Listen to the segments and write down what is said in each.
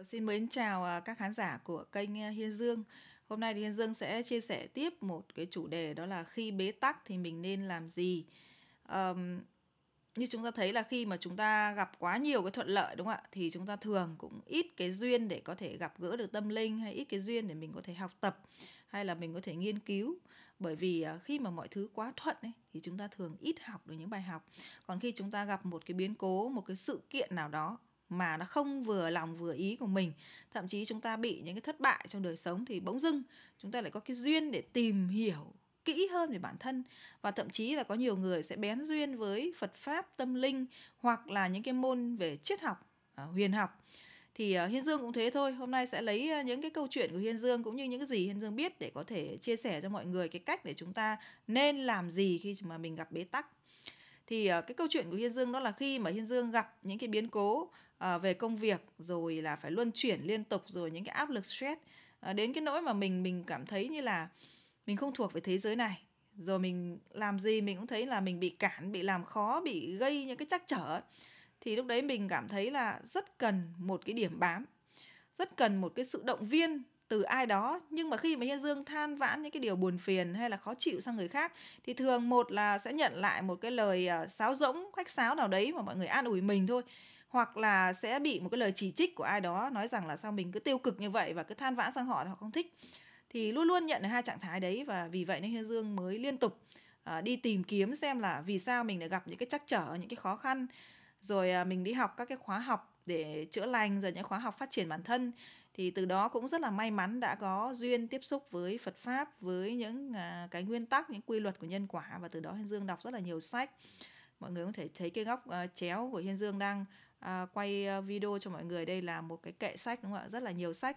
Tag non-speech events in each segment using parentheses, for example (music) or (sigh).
Ờ, xin mến chào à, các khán giả của kênh à, Hiên Dương. Hôm nay thì Hiên Dương sẽ chia sẻ tiếp một cái chủ đề đó là khi bế tắc thì mình nên làm gì. Um, như chúng ta thấy là khi mà chúng ta gặp quá nhiều cái thuận lợi đúng không ạ thì chúng ta thường cũng ít cái duyên để có thể gặp gỡ được tâm linh hay ít cái duyên để mình có thể học tập hay là mình có thể nghiên cứu bởi vì à, khi mà mọi thứ quá thuận ấy, thì chúng ta thường ít học được những bài học còn khi chúng ta gặp một cái biến cố một cái sự kiện nào đó mà nó không vừa lòng vừa ý của mình thậm chí chúng ta bị những cái thất bại trong đời sống thì bỗng dưng chúng ta lại có cái duyên để tìm hiểu kỹ hơn về bản thân và thậm chí là có nhiều người sẽ bén duyên với Phật pháp tâm linh hoặc là những cái môn về triết học à, huyền học thì à, Hiên Dương cũng thế thôi hôm nay sẽ lấy à, những cái câu chuyện của Hiên Dương cũng như những cái gì Hiên Dương biết để có thể chia sẻ cho mọi người cái cách để chúng ta nên làm gì khi mà mình gặp bế tắc thì ờ, cái câu chuyện của Hiên Dương đó là khi mà Hiên Dương gặp những cái biến cố ờ, về công việc rồi là phải luân chuyển liên tục rồi những cái áp lực stress ờ, đến cái nỗi mà mình mình cảm thấy như là mình không thuộc về thế giới này rồi mình làm gì mình cũng thấy là mình bị cản bị làm khó bị gây những cái trắc trở thì lúc đấy mình cảm thấy là rất cần một cái điểm bám rất cần một cái sự động viên từ ai đó nhưng mà khi mà hiên dương than vãn những cái điều buồn phiền hay là khó chịu sang người khác thì thường một là sẽ nhận lại một cái lời à, sáo rỗng khách sáo nào đấy mà mọi người an ủi mình thôi hoặc là sẽ bị một cái lời chỉ trích của ai đó nói rằng là sao mình cứ tiêu cực như vậy và cứ than vãn sang họ họ không thích thì luôn luôn nhận được hai trạng thái đấy và vì vậy nên hiên dương mới liên tục à, đi tìm kiếm xem là vì sao mình lại gặp những cái trắc trở những cái khó khăn rồi à, mình đi học các cái khóa học để chữa lành rồi những khóa học phát triển bản thân thì từ đó cũng rất là may mắn đã có duyên tiếp xúc với Phật pháp với những uh, cái nguyên tắc những quy luật của nhân quả và từ đó Hiên Dương đọc rất là nhiều sách mọi người có thể thấy cái góc uh, chéo của Hiên Dương đang uh, quay video cho mọi người đây là một cái kệ sách đúng không ạ rất là nhiều sách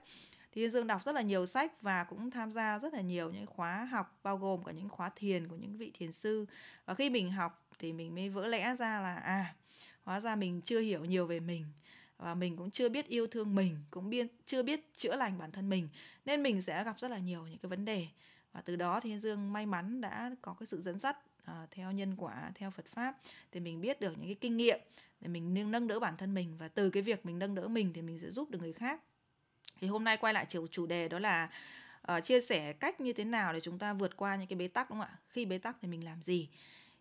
thì Hiên Dương đọc rất là nhiều sách và cũng tham gia rất là nhiều những khóa học bao gồm cả những khóa thiền của những vị thiền sư và khi mình học thì mình mới vỡ lẽ ra là à hóa ra mình chưa hiểu nhiều về mình và mình cũng chưa biết yêu thương mình cũng biết chưa biết chữa lành bản thân mình nên mình sẽ gặp rất là nhiều những cái vấn đề và từ đó thì dương may mắn đã có cái sự dẫn dắt à, theo nhân quả theo phật pháp thì mình biết được những cái kinh nghiệm để mình nâng đỡ bản thân mình và từ cái việc mình nâng đỡ mình thì mình sẽ giúp được người khác thì hôm nay quay lại chiều chủ đề đó là uh, chia sẻ cách như thế nào để chúng ta vượt qua những cái bế tắc đúng không ạ khi bế tắc thì mình làm gì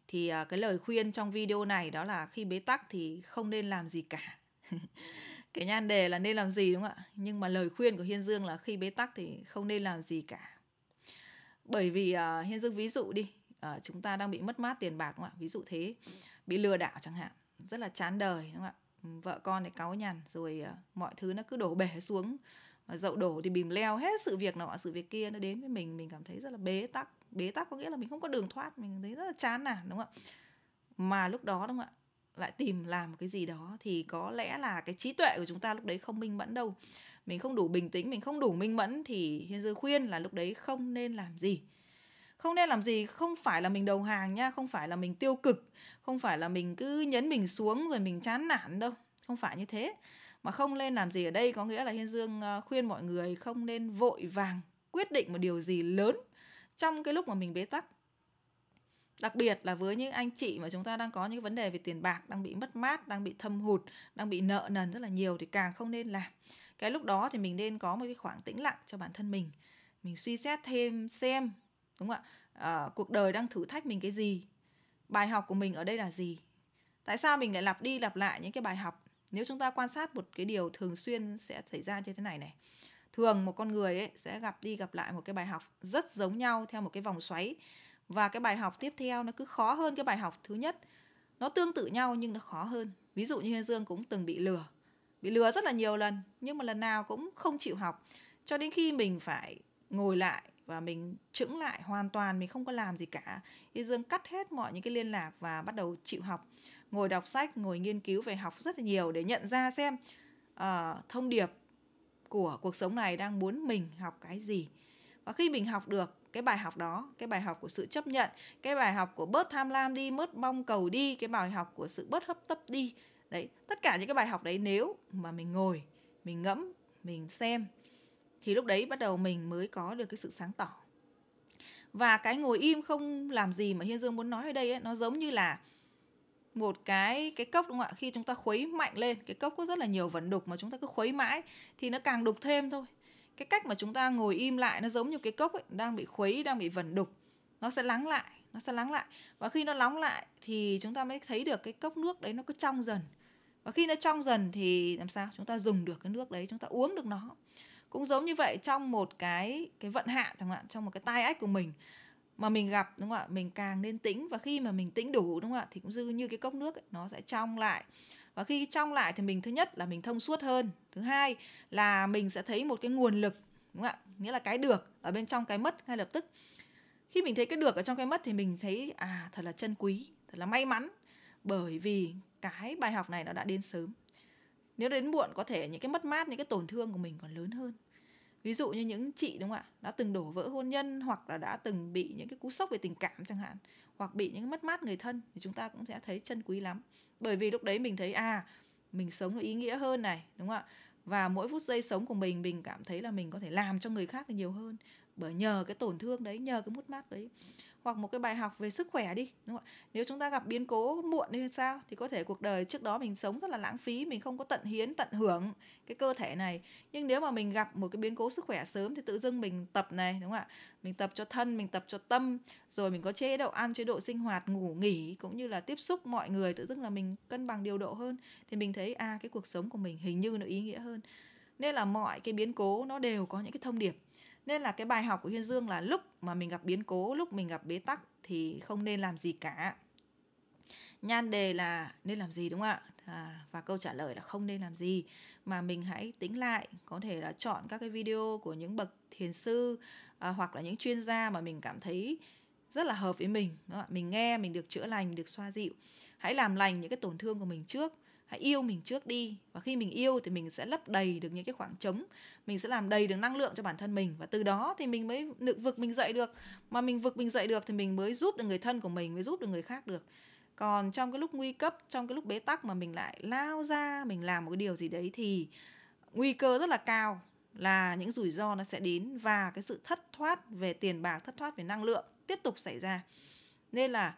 thì uh, cái lời khuyên trong video này đó là khi bế tắc thì không nên làm gì cả (laughs) cái nhan đề là nên làm gì đúng không ạ nhưng mà lời khuyên của hiên dương là khi bế tắc thì không nên làm gì cả bởi vì uh, hiên dương ví dụ đi uh, chúng ta đang bị mất mát tiền bạc đúng không ạ ví dụ thế bị lừa đảo chẳng hạn rất là chán đời đúng không ạ vợ con thì cáu nhằn rồi uh, mọi thứ nó cứ đổ bể xuống mà dậu đổ thì bìm leo hết sự việc nọ sự việc kia nó đến với mình mình cảm thấy rất là bế tắc bế tắc có nghĩa là mình không có đường thoát mình thấy rất là chán nản đúng không ạ mà lúc đó đúng không ạ lại tìm làm cái gì đó thì có lẽ là cái trí tuệ của chúng ta lúc đấy không minh mẫn đâu mình không đủ bình tĩnh mình không đủ minh mẫn thì hiên dư khuyên là lúc đấy không nên làm gì không nên làm gì không phải là mình đầu hàng nha không phải là mình tiêu cực không phải là mình cứ nhấn mình xuống rồi mình chán nản đâu không phải như thế mà không nên làm gì ở đây có nghĩa là hiên dương ờ, khuyên mọi người không nên vội vàng quyết định một điều gì lớn trong cái lúc mà mình bế tắc đặc biệt là với những anh chị mà chúng ta đang có những vấn đề về tiền bạc đang bị mất mát đang bị thâm hụt đang bị nợ nần rất là nhiều thì càng không nên làm cái lúc đó thì mình nên có một cái khoảng tĩnh lặng cho bản thân mình mình suy xét thêm xem đúng không ạ à, cuộc đời đang thử thách mình cái gì bài học của mình ở đây là gì tại sao mình lại lặp đi lặp lại những cái bài học nếu chúng ta quan sát một cái điều thường xuyên sẽ xảy ra như thế này này thường một con người ấy sẽ gặp đi gặp lại một cái bài học rất giống nhau theo một cái vòng xoáy và cái bài học tiếp theo nó cứ khó hơn cái bài học thứ nhất nó tương tự nhau nhưng nó khó hơn ví dụ như hiên dương cũng từng bị lừa bị lừa rất là nhiều lần nhưng mà lần nào cũng không chịu học cho đến khi mình phải ngồi lại và mình chững lại hoàn toàn mình không có làm gì cả hiên dương cắt hết mọi những cái liên lạc và bắt đầu chịu học ngồi đọc sách ngồi nghiên cứu về học rất là nhiều để nhận ra xem uh, thông điệp của cuộc sống này đang muốn mình học cái gì và khi mình học được cái bài học đó cái bài học của sự chấp nhận cái bài học của bớt tham lam đi bớt mong cầu đi cái bài học của sự bớt hấp tấp đi đấy tất cả những cái bài học đấy nếu mà mình ngồi mình ngẫm mình xem thì lúc đấy bắt đầu mình mới có được cái sự sáng tỏ và cái ngồi im không làm gì mà hiên dương muốn nói ở đây ấy, nó giống như là một cái cái cốc đúng không ạ khi chúng ta khuấy mạnh lên cái cốc có rất là nhiều vần đục mà chúng ta cứ khuấy mãi thì nó càng đục thêm thôi cái cách mà chúng ta ngồi im lại nó giống như cái cốc ấy, đang bị khuấy đang bị vẩn đục nó sẽ lắng lại nó sẽ lắng lại và khi nó lắng lại thì chúng ta mới thấy được cái cốc nước đấy nó cứ trong dần và khi nó trong dần thì làm sao chúng ta dùng được cái nước đấy chúng ta uống được nó cũng giống như vậy trong một cái cái vận hạn chẳng hạn trong một cái tai ách của mình mà mình gặp đúng không ạ mình càng nên tĩnh và khi mà mình tĩnh đủ đúng không ạ thì cũng dư như cái cốc nước ấy, nó sẽ trong lại và khi trong lại thì mình thứ nhất là mình thông suốt hơn thứ hai là mình sẽ thấy một cái nguồn lực đúng không ạ nghĩa là cái được ở bên trong cái mất ngay lập tức khi mình thấy cái được ở trong cái mất thì mình thấy à thật là chân quý thật là may mắn bởi vì cái bài học này nó đã đến sớm nếu đến muộn có thể những cái mất mát những cái tổn thương của mình còn lớn hơn ví dụ như những chị đúng không ạ đã từng đổ vỡ hôn nhân hoặc là đã từng bị những cái cú sốc về tình cảm chẳng hạn hoặc bị những mất mát người thân thì chúng ta cũng sẽ thấy chân quý lắm bởi vì lúc đấy mình thấy à mình sống nó ý nghĩa hơn này đúng không ạ và mỗi phút giây sống của mình mình cảm thấy là mình có thể làm cho người khác nhiều hơn bởi nhờ cái tổn thương đấy nhờ cái mất mát đấy hoặc một cái bài học về sức khỏe đi đúng không ạ nếu chúng ta gặp biến cố muộn thì sao thì có thể cuộc đời trước đó mình sống rất là lãng phí mình không có tận hiến tận hưởng cái cơ thể này nhưng nếu mà mình gặp một cái biến cố sức khỏe sớm thì tự dưng mình tập này đúng không ạ mình tập cho thân mình tập cho tâm rồi mình có chế độ ăn chế độ sinh hoạt ngủ nghỉ cũng như là tiếp xúc mọi người tự dưng là mình cân bằng điều độ hơn thì mình thấy à cái cuộc sống của mình hình như nó ý nghĩa hơn nên là mọi cái biến cố nó đều có những cái thông điệp nên là cái bài học của Hiên Dương là lúc mà mình gặp biến cố lúc mình gặp bế tắc thì không nên làm gì cả nhan đề là nên làm gì đúng không ạ à, và câu trả lời là không nên làm gì mà mình hãy tính lại có thể là chọn các cái video của những bậc thiền sư à, hoặc là những chuyên gia mà mình cảm thấy rất là hợp với mình đúng không? mình nghe mình được chữa lành được xoa dịu hãy làm lành những cái tổn thương của mình trước hãy yêu mình trước đi và khi mình yêu thì mình sẽ lấp đầy được những cái khoảng trống mình sẽ làm đầy được năng lượng cho bản thân mình và từ đó thì mình mới vực mình dậy được mà mình vực mình dậy được thì mình mới giúp được người thân của mình mới giúp được người khác được còn trong cái lúc nguy cấp trong cái lúc bế tắc mà mình lại lao ra mình làm một cái điều gì đấy thì nguy cơ rất là cao là những rủi ro nó sẽ đến và cái sự thất thoát về tiền bạc thất thoát về năng lượng tiếp tục xảy ra nên là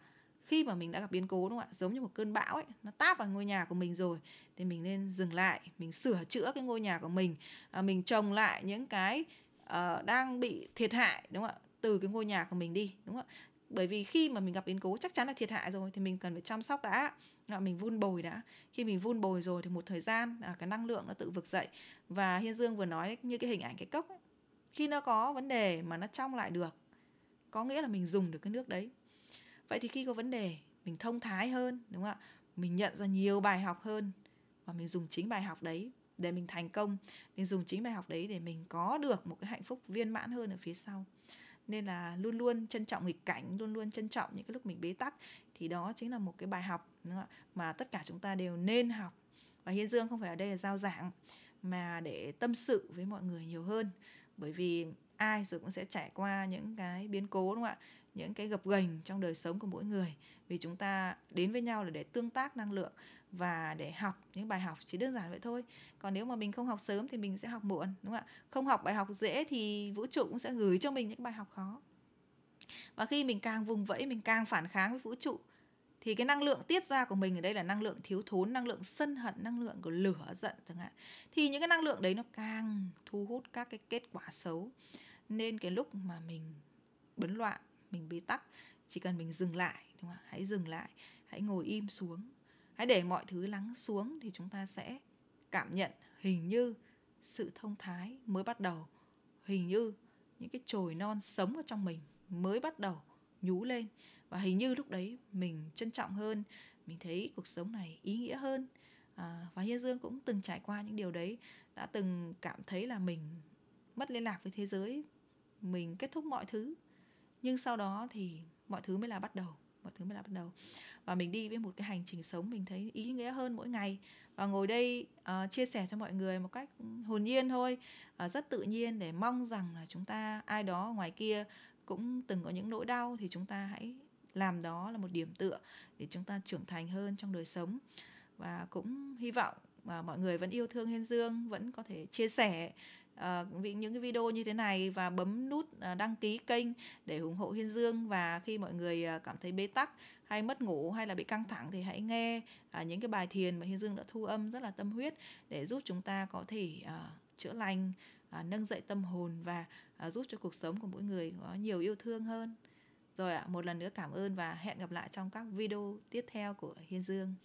khi mà mình đã gặp biến cố đúng không ạ giống như một cơn bão ấy nó táp vào ngôi nhà của mình rồi thì mình nên dừng lại mình sửa chữa cái ngôi nhà của mình à, mình trồng lại những cái uh, đang bị thiệt hại đúng không ạ từ cái ngôi nhà của mình đi đúng không ạ bởi vì khi mà mình gặp biến cố chắc chắn là thiệt hại rồi thì mình cần phải chăm sóc đã mình vun bồi đã khi mình vun bồi rồi thì một thời gian à, cái năng lượng nó tự vực dậy và hiên dương vừa nói như cái hình ảnh cái cốc ấy. khi nó có vấn đề mà nó trong lại được có nghĩa là mình dùng được cái nước đấy vậy thì khi có vấn đề mình thông thái hơn đúng không ạ mình nhận ra nhiều bài học hơn và mình dùng chính bài học đấy để mình thành công mình dùng chính bài học đấy để mình có được một cái hạnh phúc viên mãn hơn ở phía sau nên là luôn luôn trân trọng nghịch cảnh luôn luôn trân trọng những cái lúc mình bế tắc thì đó chính là một cái bài học đúng không? mà tất cả chúng ta đều nên học và hiên dương không phải ở đây là giao giảng mà để tâm sự với mọi người nhiều hơn bởi vì ai rồi cũng sẽ trải qua những cái biến cố đúng không ạ những cái gập ghềnh trong đời sống của mỗi người vì chúng ta đến với nhau là để tương tác năng lượng và để học những bài học chỉ đơn giản vậy thôi còn nếu mà mình không học sớm thì mình sẽ học muộn đúng không ạ không học bài học dễ thì vũ trụ cũng sẽ gửi cho mình những bài học khó và khi mình càng vùng vẫy mình càng phản kháng với vũ trụ thì cái năng lượng tiết ra của mình ở đây là năng lượng thiếu thốn năng lượng sân hận năng lượng của lửa giận chẳng hạn thì những cái năng lượng đấy nó càng thu hút các cái kết quả xấu nên cái lúc mà mình bấn loạn mình bị tắc chỉ cần mình dừng lại đúng không hãy dừng lại hãy ngồi im xuống hãy để mọi thứ lắng xuống thì chúng ta sẽ cảm nhận hình như sự thông thái mới bắt đầu hình như những cái chồi non sống ở trong mình mới bắt đầu nhú lên và hình như lúc đấy mình trân trọng hơn mình thấy cuộc sống này ý nghĩa hơn à, và hiên dương cũng từng trải qua những điều đấy đã từng cảm thấy là mình mất liên lạc với thế giới mình kết thúc mọi thứ nhưng sau đó thì mọi thứ mới là bắt đầu mọi thứ mới là bắt đầu và mình đi với một cái hành trình sống mình thấy ý nghĩa hơn mỗi ngày và ngồi đây uh, chia sẻ cho mọi người một cách ừ, hồn nhiên thôi uh, rất tự nhiên để mong rằng là chúng ta ai đó ngoài kia cũng từng có những nỗi đau thì chúng ta hãy làm đó là một điểm tựa để chúng ta trưởng thành hơn trong đời sống và cũng hy vọng mà ờ, mọi người vẫn yêu thương Hiên Dương vẫn có thể chia sẻ uh, những cái video như thế này và bấm nút uh, đăng ký kênh để ủng hộ Hiên Dương và khi mọi người uh, cảm thấy bế tắc hay mất ngủ hay là bị căng thẳng thì hãy nghe uh, những cái bài thiền mà Hiên Dương đã thu âm rất là tâm huyết để giúp chúng ta có thể uh, chữa lành uh, nâng dậy tâm hồn và uh, giúp cho cuộc sống của mỗi người có nhiều yêu thương hơn rồi ạ à, một lần nữa cảm ơn và hẹn gặp lại trong các video tiếp theo của Hiên Dương